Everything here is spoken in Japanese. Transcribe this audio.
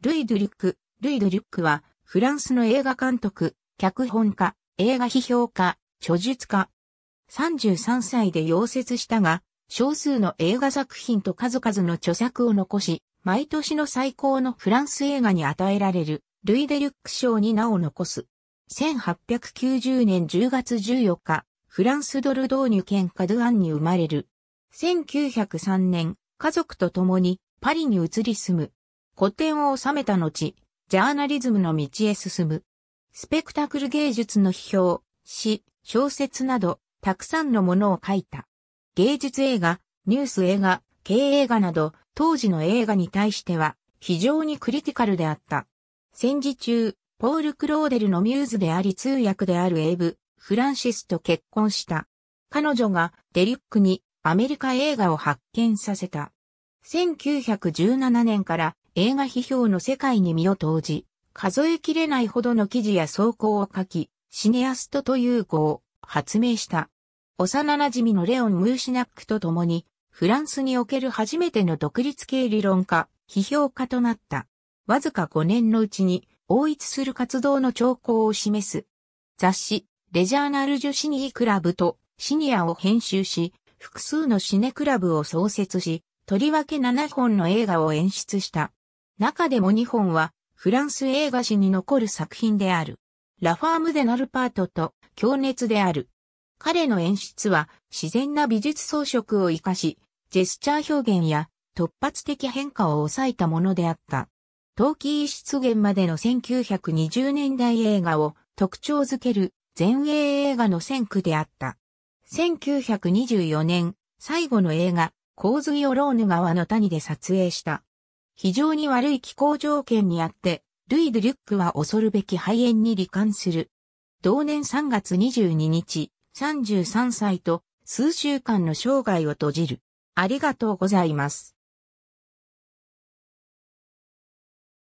ルイ・ドゥリュック。ルイ・ドゥリュックは、フランスの映画監督、脚本家、映画批評家、著述家。33歳で溶接したが、少数の映画作品と数々の著作を残し、毎年の最高のフランス映画に与えられる、ルイ・デリュック賞に名を残す。1890年10月14日、フランスドルドーニュ県カドゥアンに生まれる。1903年、家族と共にパリに移り住む。古典を収めた後、ジャーナリズムの道へ進む。スペクタクル芸術の批評、詩、小説など、たくさんのものを書いた。芸術映画、ニュース映画、経営画など、当時の映画に対しては、非常にクリティカルであった。戦時中、ポール・クローデルのミューズであり通訳であるエイブ、フランシスと結婚した。彼女がデリックにアメリカ映画を発見させた。1917年から映画批評の世界に身を投じ、数えきれないほどの記事や草稿を書き、シネアストという語を発明した。幼馴染のレオン・ムーシナックと共に、フランスにおける初めての独立系理論家、批評家となった。わずか5年のうちに、応一する活動の兆候を示す。雑誌、レジャーナルジュシニークラブとシニアを編集し、複数のシネクラブを創設し、とりわけ7本の映画を演出した。中でも2本は、フランス映画史に残る作品である。ラファームでナルパートと、強熱である。彼の演出は、自然な美術装飾を活かし、ジェスチャー表現や、突発的変化を抑えたものであった。器季出現までの1920年代映画を特徴づける前衛映画の先駆であった。1924年、最後の映画、洪水をローヌ川の谷で撮影した。非常に悪い気候条件にあって、ルイ・ドゥ・リュックは恐るべき肺炎に罹患する。同年3月22日、33歳と数週間の生涯を閉じる。ありがとうございます。